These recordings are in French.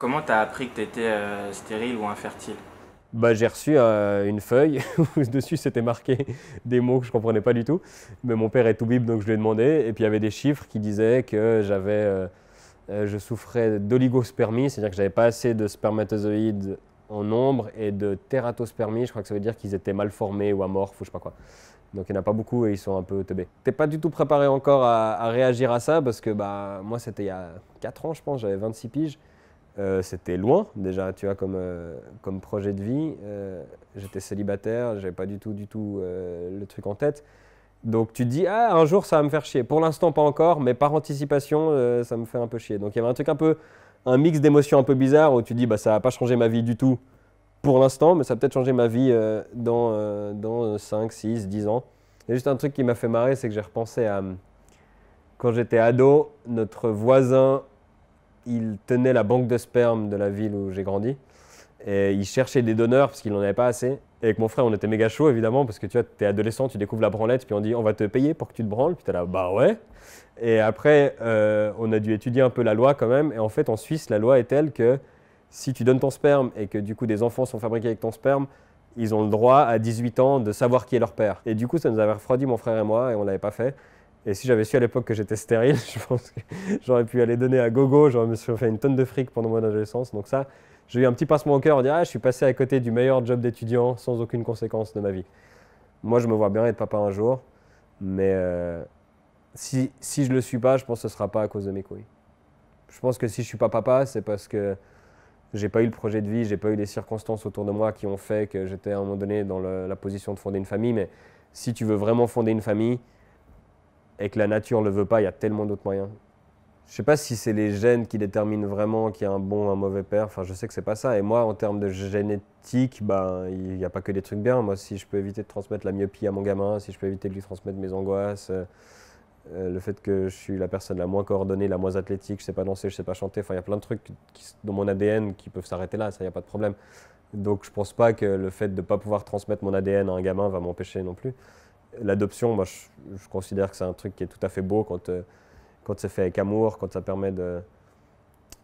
Comment tu as appris que tu étais euh, stérile ou infertile bah, j'ai reçu euh, une feuille où dessus c'était marqué des mots que je ne comprenais pas du tout. Mais mon père est tout donc je lui ai demandé. Et puis il y avait des chiffres qui disaient que j'avais, euh, je souffrais d'oligospermie, c'est-à-dire que j'avais pas assez de spermatozoïdes en nombre, et de teratospermie, je crois que ça veut dire qu'ils étaient mal formés ou amorphes ou je sais pas quoi. Donc il n'y en a pas beaucoup et ils sont un peu teubés. T'es pas du tout préparé encore à, réagir à ça parce que bah, moi c'était il y a 4 ans je pense, j'avais 26 piges. Euh, c'était loin déjà, tu vois, comme, euh, comme projet de vie. Euh, j'étais célibataire, j'avais pas du tout, du tout le truc en tête. Donc tu te dis, ah, un jour ça va me faire chier. Pour l'instant, pas encore, mais par anticipation, ça me fait un peu chier. Donc il y avait un truc un peu, un mix d'émotions un peu bizarre où tu dis, bah ça va pas changé ma vie du tout pour l'instant, mais ça peut-être changer ma vie dans, dans 5, 6, 10 ans. Et juste un truc qui m'a fait marrer, c'est que j'ai repensé à. Quand j'étais ado, notre voisin il tenait la banque de sperme de la ville où j'ai grandi. Et il cherchait des donneurs parce qu'il n'en avait pas assez. Et avec mon frère, on était méga chaud évidemment, parce que tu vois, t'es adolescent, tu découvres la branlette, puis on dit on va te payer pour que tu te branles. Puis t'es là, bah ouais. Et après, euh, on a dû étudier un peu la loi quand même. Et en fait, en Suisse, la loi est telle que si tu donnes ton sperme et que du coup des enfants sont fabriqués avec ton sperme, ils ont le droit à 18 ans de savoir qui est leur père. Et du coup, ça nous avait refroidi mon frère et moi, et on l'avait pas fait. Et si j'avais su à l'époque que j'étais stérile, je pense que j'aurais pu aller donner à gogo, j'aurais me fait une tonne de fric pendant mon adolescence. Donc ça, j'ai eu un petit pincement au cœur en disant ah, je suis passé à côté du meilleur job d'étudiant sans aucune conséquence de ma vie. Moi, je me vois bien être papa un jour, mais euh, si, si je le suis pas, je pense que ce sera pas à cause de mes couilles. Je pense que si je suis pas papa, c'est parce que j'ai pas eu le projet de vie, j'ai pas eu les circonstances autour de moi qui ont fait que j'étais à un moment donné dans la position de fonder une famille. Mais si tu veux vraiment fonder une famille, et que la nature le veut pas, il y a tellement d'autres moyens. Je sais pas si c'est les gènes qui déterminent vraiment qu'il y a un bon, ou un mauvais père. Enfin, je sais que c'est pas ça. Et moi, en termes de génétique, ben, il n'y a pas que des trucs bien. Moi, si je peux éviter de transmettre la myopie à mon gamin, si je peux éviter de lui transmettre mes angoisses, euh, euh, le fait que je suis la personne la moins coordonnée, la moins athlétique, je sais pas danser, je sais pas chanter. Enfin, il y a plein de trucs dans mon ADN qui peuvent s'arrêter là. Ça, il n'y a pas de problème. Donc, je pense pas que le fait de ne pas pouvoir transmettre mon ADN à un gamin va m'empêcher non plus l'adoption, moi, je, considère que c'est un truc qui est tout à fait beau quand, euh, quand c'est fait avec amour, quand ça permet de,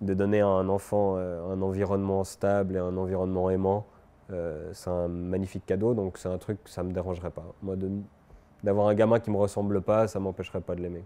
donner à un enfant euh, un environnement stable et un environnement aimant. Euh, c'est un magnifique cadeau, donc c'est un truc que ça ne me dérangerait pas. Moi, d'avoir un gamin qui ne me ressemble pas, ça ne m'empêcherait pas de l'aimer.